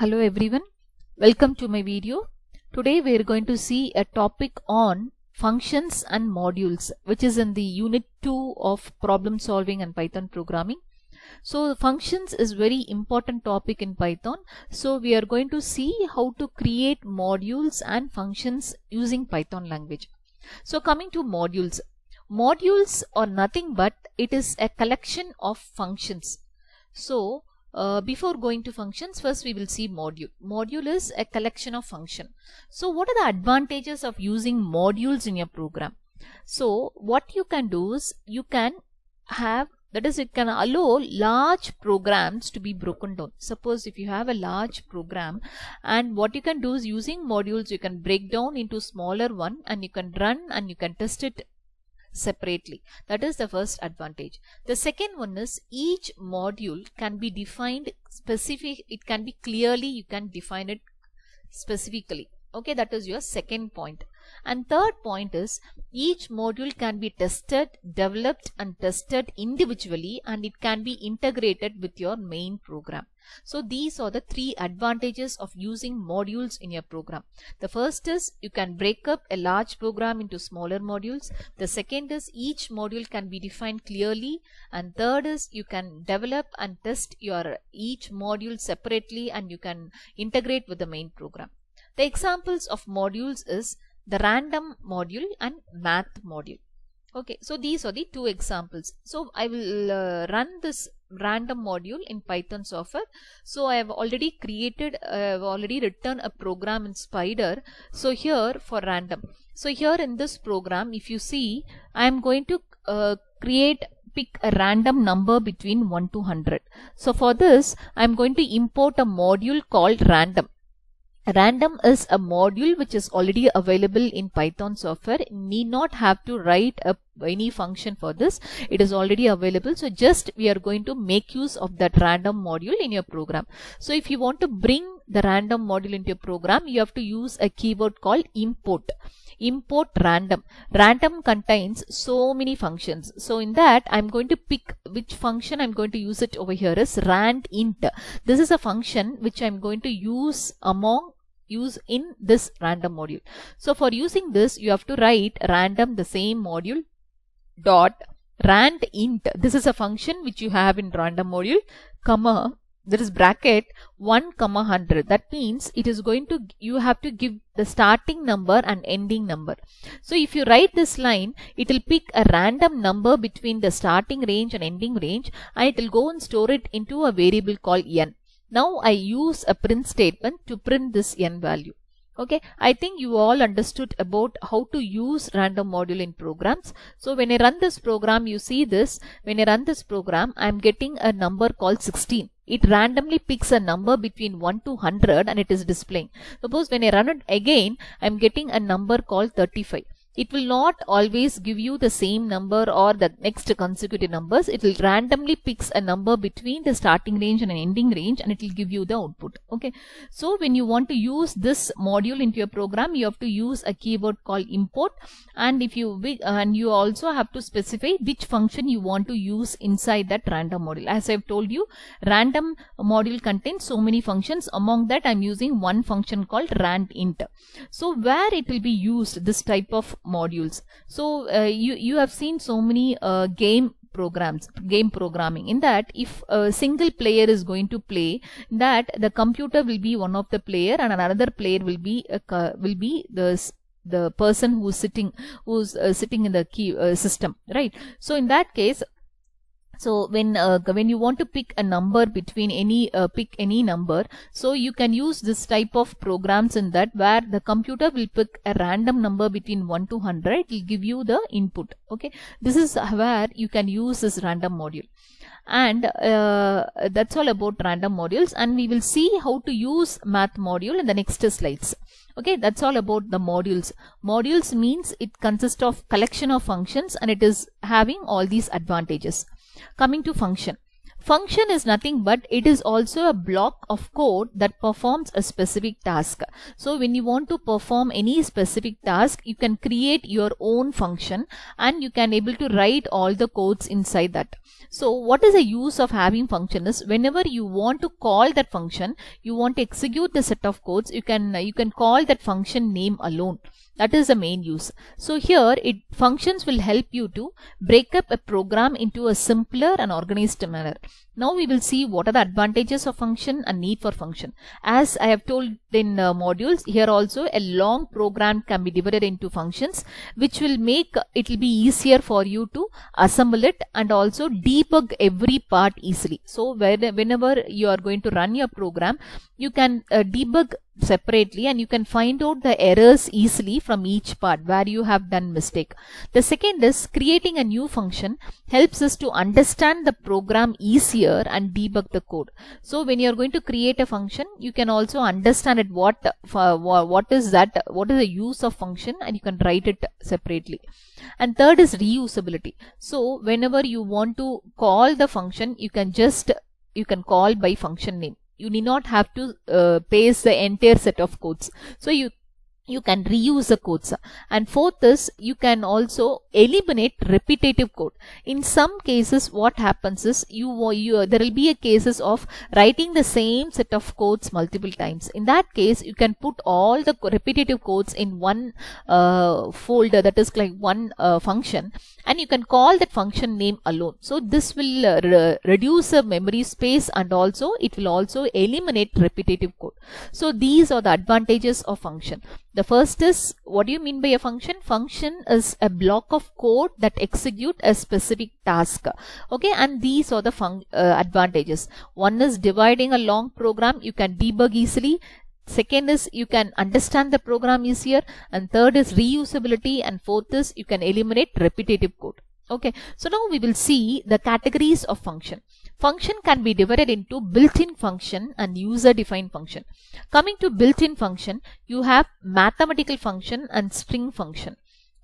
Hello everyone, welcome to my video. Today we are going to see a topic on functions and modules which is in the unit 2 of problem solving and Python programming. So functions is very important topic in Python. So we are going to see how to create modules and functions using Python language. So coming to modules. Modules are nothing but it is a collection of functions. So uh, before going to functions first we will see module module is a collection of function so what are the advantages of using modules in your program so what you can do is you can have that is it can allow large programs to be broken down suppose if you have a large program and what you can do is using modules you can break down into smaller one and you can run and you can test it separately. That is the first advantage. The second one is each module can be defined specific, it can be clearly, you can define it specifically okay that is your second point and third point is each module can be tested developed and tested individually and it can be integrated with your main program so these are the three advantages of using modules in your program. The first is you can break up a large program into smaller modules. The second is each module can be defined clearly. And third is you can develop and test your each module separately and you can integrate with the main program. The examples of modules is the random module and math module. Okay, so these are the two examples. So I will uh, run this random module in Python software. So I have already created, I have already written a program in Spider. So here for random. So here in this program, if you see, I am going to uh, create pick a random number between 1 to 100. So for this, I am going to import a module called random. Random is a module which is already available in Python software. Need not have to write a, any function for this. It is already available. So just we are going to make use of that random module in your program. So if you want to bring the random module into your program, you have to use a keyword called import. Import random. Random contains so many functions. So in that, I'm going to pick which function I'm going to use it over here is rand int. This is a function which I'm going to use among use in this random module. So for using this, you have to write random the same module dot rand int. This is a function which you have in random module, comma, there is bracket 1 comma 100. That means it is going to, you have to give the starting number and ending number. So if you write this line, it will pick a random number between the starting range and ending range and it will go and store it into a variable called n. Now I use a print statement to print this n value. Okay, I think you all understood about how to use random module in programs. So when I run this program, you see this, when I run this program, I am getting a number called 16. It randomly picks a number between 1 to 100 and it is displaying. Suppose when I run it again, I am getting a number called 35 it will not always give you the same number or the next consecutive numbers. It will randomly picks a number between the starting range and an ending range and it will give you the output. Okay. So when you want to use this module into your program, you have to use a keyword called import and if you and you also have to specify which function you want to use inside that random module. As I've told you, random module contains so many functions. Among that, I'm using one function called randint. So where it will be used, this type of modules so uh, you you have seen so many uh, game programs game programming in that if a single player is going to play that the computer will be one of the player and another player will be uh, a, will be the the person who's sitting who's uh, sitting in the key uh, system right so in that case so when uh, when you want to pick a number between any uh, pick any number so you can use this type of programs in that where the computer will pick a random number between 1 to 100 it will give you the input okay this is where you can use this random module and uh, that's all about random modules and we will see how to use math module in the next slides okay that's all about the modules modules means it consists of collection of functions and it is having all these advantages Coming to function. Function is nothing but it is also a block of code that performs a specific task. So when you want to perform any specific task, you can create your own function and you can able to write all the codes inside that. So what is the use of having function is whenever you want to call that function, you want to execute the set of codes, you can, you can call that function name alone. That is the main use. So here it functions will help you to break up a program into a simpler and organized manner. Now we will see what are the advantages of function and need for function. As I have told in uh, modules, here also a long program can be divided into functions which will make uh, it will be easier for you to assemble it and also debug every part easily. So whenever you are going to run your program, you can uh, debug separately and you can find out the errors easily from each part where you have done mistake. The second is creating a new function helps us to understand the program easier and debug the code. So when you are going to create a function you can also understand it what uh, what is that what is the use of function and you can write it separately. And third is reusability. So whenever you want to call the function you can just you can call by function name you need not have to uh, paste the entire set of codes. So you you can reuse the codes and fourth is you can also eliminate repetitive code in some cases what happens is you, you there will be a cases of writing the same set of codes multiple times in that case you can put all the repetitive codes in one uh, folder that is like one uh, function and you can call that function name alone so this will uh, re reduce the memory space and also it will also eliminate repetitive code so these are the advantages of function the first is, what do you mean by a function? Function is a block of code that execute a specific task. Okay, and these are the uh, advantages. One is dividing a long program, you can debug easily. Second is you can understand the program easier. And third is reusability. And fourth is you can eliminate repetitive code. Okay, so now we will see the categories of function. Function can be divided into built-in function and user-defined function. Coming to built-in function, you have mathematical function and string function.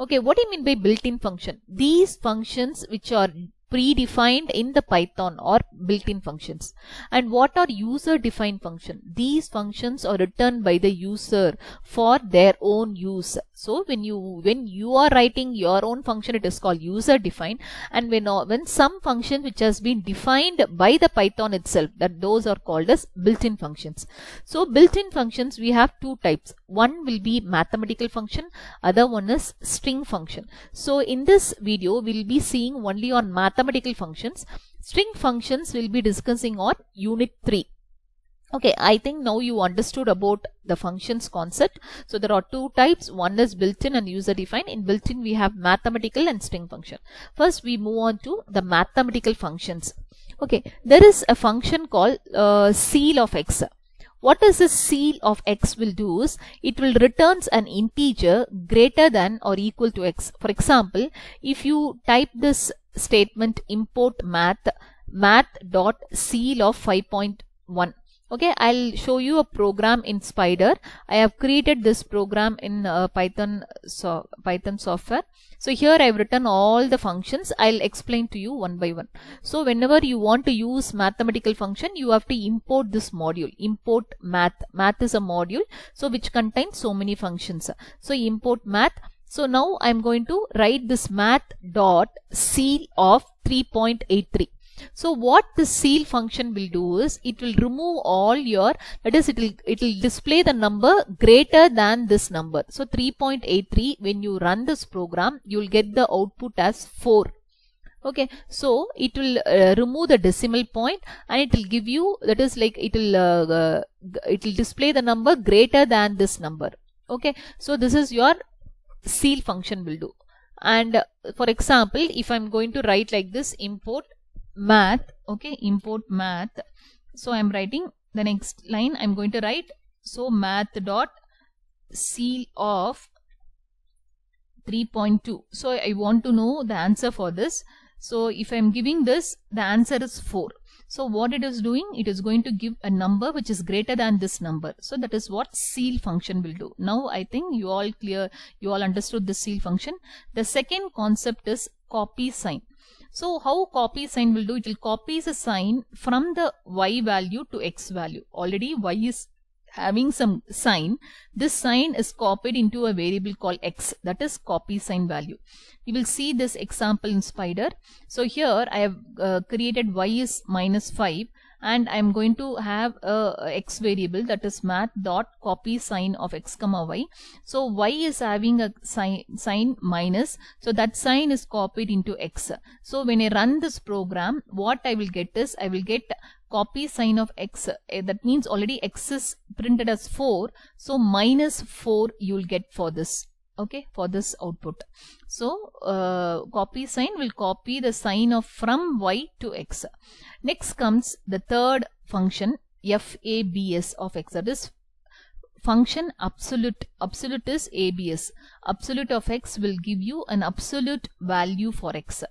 Okay, what do you mean by built-in function? These functions which are predefined in the Python or built-in functions. And what are user-defined function? These functions are written by the user for their own use. So when you when you are writing your own function, it is called user-defined. And when uh, when some function which has been defined by the Python itself, that those are called as built-in functions. So built-in functions we have two types one will be mathematical function other one is string function so in this video we'll be seeing only on mathematical functions string functions we'll be discussing on unit 3 Okay, I think now you understood about the functions concept. So there are two types. One is built-in and user-defined. In built-in, we have mathematical and string function. First, we move on to the mathematical functions. Okay, there is a function called uh, seal of X. What is the seal of x will do is it will returns an integer greater than or equal to x. For example, if you type this statement import math math dot seal of 5.1 okay i'll show you a program in spider i have created this program in uh, python so python software so here i've written all the functions i'll explain to you one by one so whenever you want to use mathematical function you have to import this module import math math is a module so which contains so many functions so import math so now i'm going to write this math dot seal of 3.83 so what the seal function will do is it will remove all your that is it will it will display the number greater than this number. So 3.83 when you run this program you will get the output as 4. Okay, so it will uh, remove the decimal point and it will give you that is like it will uh, uh, it will display the number greater than this number. Okay, so this is your seal function will do and uh, for example if I'm going to write like this import math okay import math so i'm writing the next line i'm going to write so math dot seal of 3.2 so i want to know the answer for this so if i'm giving this the answer is 4 so what it is doing it is going to give a number which is greater than this number so that is what seal function will do now i think you all clear you all understood the seal function the second concept is copy sign so how copy sign will do? It will copy a sign from the y value to x value. Already y is having some sign. This sign is copied into a variable called x that is copy sign value. You will see this example in spider. So here I have uh, created y is minus 5 and I'm going to have a x variable that is math dot copy sign of x comma y. So y is having a sign, sign minus. So that sign is copied into x. So when I run this program, what I will get is I will get copy sign of x eh, that means already x is printed as 4 so minus 4 you'll get for this okay for this output so uh, copy sign will copy the sign of from y to x next comes the third function fabs of x that is function absolute absolute is abs absolute of x will give you an absolute value for x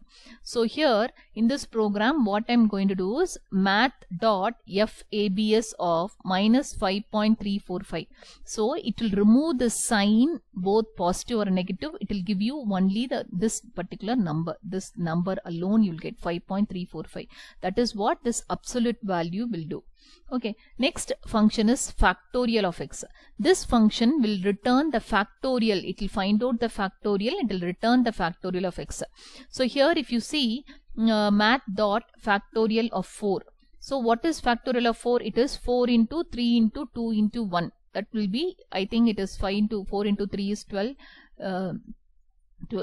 so here in this program what i'm going to do is math dot fabs of minus 5.345 so it will remove the sign both positive or negative it will give you only the this particular number this number alone you'll get 5.345 that is what this absolute value will do Okay, next function is factorial of x. This function will return the factorial. It will find out the factorial. It will return the factorial of x. So here if you see uh, math dot factorial of 4. So what is factorial of 4? It is 4 into 3 into 2 into 1. That will be, I think it is 5 into 4 into 3 is 12. Uh,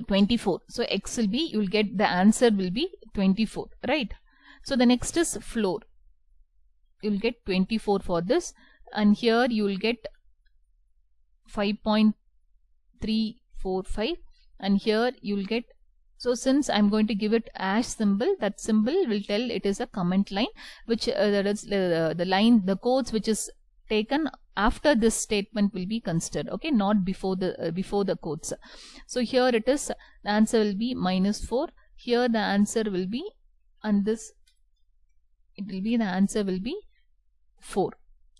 24 so x will be you will get the answer will be 24 right so the next is floor you'll get 24 for this and here you'll get 5.345 and here you'll get so since I'm going to give it ash symbol, that symbol will tell it is a comment line, which uh, that is uh, the line, the codes which is taken after this statement will be considered. Okay, not before the uh, before the codes. So here it is. The answer will be minus four. Here the answer will be, and this it will be the answer will be 4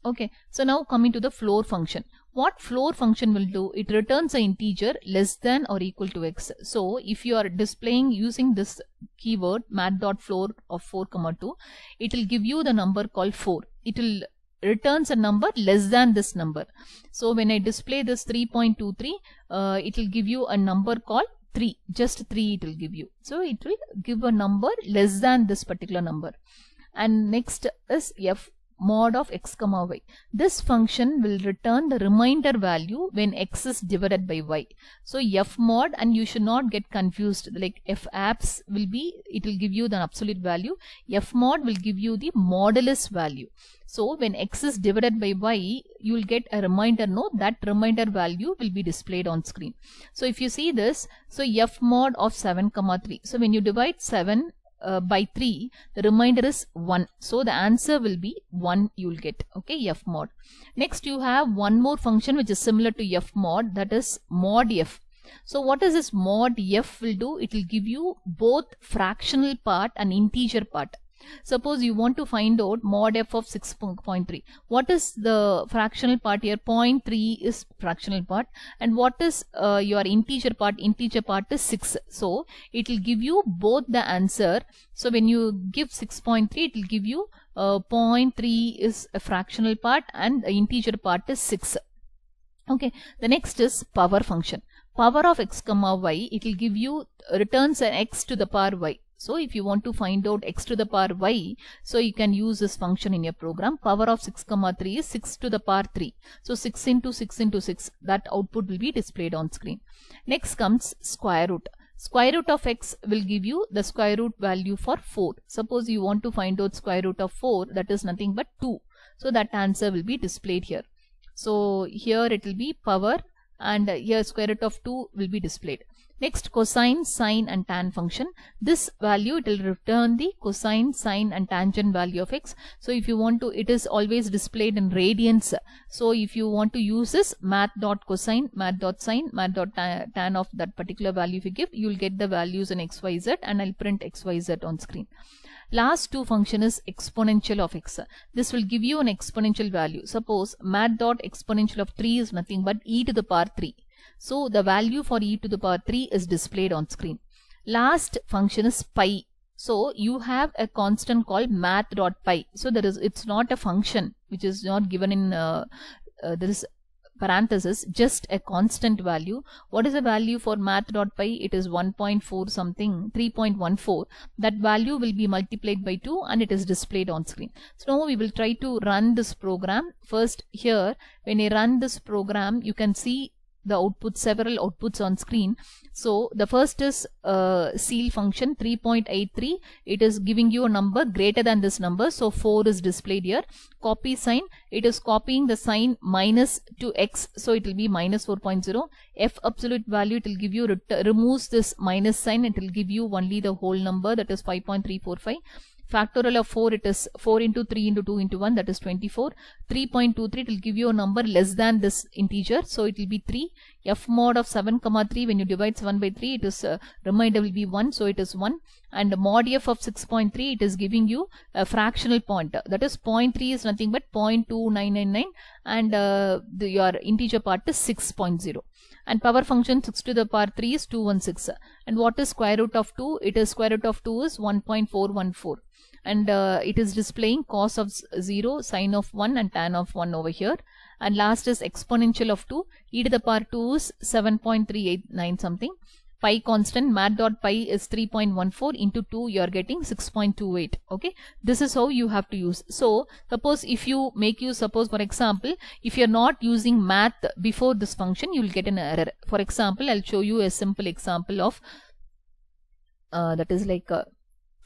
okay so now coming to the floor function what floor function will do it returns an integer less than or equal to x so if you are displaying using this keyword mat.floor of 4 comma 2 it will give you the number called 4 it will returns a number less than this number so when i display this 3.23 uh, it will give you a number called 3 just 3 it will give you so it will give a number less than this particular number and next is f mod of x comma y. This function will return the remainder value when x is divided by y. So f mod and you should not get confused like f apps will be it will give you the absolute value. f mod will give you the modulus value. So when x is divided by y you will get a reminder no that reminder value will be displayed on screen. So if you see this so f mod of 7 comma 3. So when you divide 7 uh, by 3 the remainder is 1 so the answer will be 1 you will get okay f mod next you have one more function which is similar to f mod that is mod f so what is this mod f will do it will give you both fractional part and integer part Suppose you want to find out mod f of 6.3. What is the fractional part here? 0.3 is fractional part and what is uh, your integer part? Integer part is 6. So it will give you both the answer. So when you give 6.3 it will give you uh, 0.3 is a fractional part and the integer part is 6. Okay, the next is power function. Power of x comma y, it will give you, returns an x to the power y. So if you want to find out x to the power y, so you can use this function in your program. Power of 6 comma 3 is 6 to the power 3. So 6 into 6 into 6, that output will be displayed on screen. Next comes square root. Square root of x will give you the square root value for 4. Suppose you want to find out square root of 4, that is nothing but 2. So that answer will be displayed here. So here it will be power and here square root of 2 will be displayed. Next cosine, sine and tan function. This value it will return the cosine, sine and tangent value of x. So if you want to it is always displayed in radians. So if you want to use this math dot cosine, math dot sine, math dot tan of that particular value if you give you will get the values in x, y, z and I'll print x, y, z on screen last two function is exponential of x this will give you an exponential value suppose math dot exponential of 3 is nothing but e to the power 3 so the value for e to the power 3 is displayed on screen. Last function is pi. So you have a constant called math.py. So there is it's not a function which is not given in uh, uh, there is parenthesis just a constant value what is the value for math.py it is 1.4 something 3.14 that value will be multiplied by 2 and it is displayed on screen so now we will try to run this program first here when I run this program you can see the output several outputs on screen so the first is uh, seal function 3.83 it is giving you a number greater than this number so 4 is displayed here copy sign it is copying the sign minus to x so it will be minus 4.0 f absolute value it will give you removes this minus sign it will give you only the whole number that is 5.345 factorial of 4 it is 4 into 3 into 2 into 1 that is 24 3.23 it will give you a number less than this integer so it will be 3 f mod of 7 comma 3 when you divide 7 by 3 it is uh, remainder will be 1 so it is 1 and mod f of 6.3 it is giving you a fractional pointer that is 0.3 is nothing but 0.2999 and uh, the, your integer part is 6.0 and power function 6 to the power 3 is 216 and what is square root of 2 it is square root of 2 is 1.414 and uh, it is displaying cos of 0 sine of 1 and tan of 1 over here and last is exponential of 2 e to the power 2 is 7.389 something pi constant mat dot pi is 3.14 into 2 you are getting 6.28 okay this is how you have to use so suppose if you make use suppose for example if you're not using math before this function you will get an error for example I'll show you a simple example of uh, that is like a uh,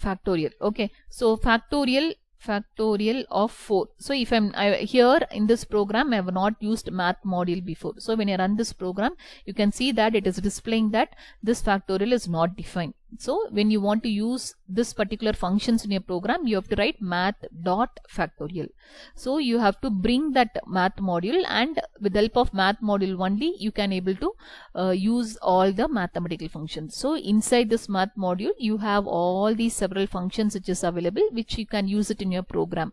factorial okay so factorial factorial of 4. So if I'm I, here in this program I have not used math module before. So when I run this program you can see that it is displaying that this factorial is not defined. So when you want to use this particular functions in your program, you have to write math dot factorial. So you have to bring that math module and with the help of math module only, you can able to uh, use all the mathematical functions. So inside this math module, you have all these several functions which is available, which you can use it in your program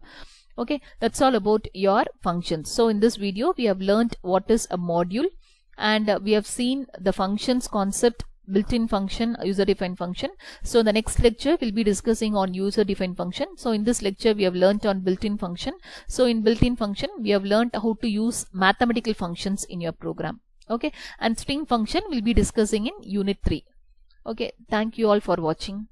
okay that's all about your functions so in this video we have learned what is a module and uh, we have seen the functions concept built-in function user-defined function so the next lecture we'll be discussing on user-defined function so in this lecture we have learnt on built-in function so in built-in function we have learnt how to use mathematical functions in your program okay and string function we'll be discussing in unit 3 okay thank you all for watching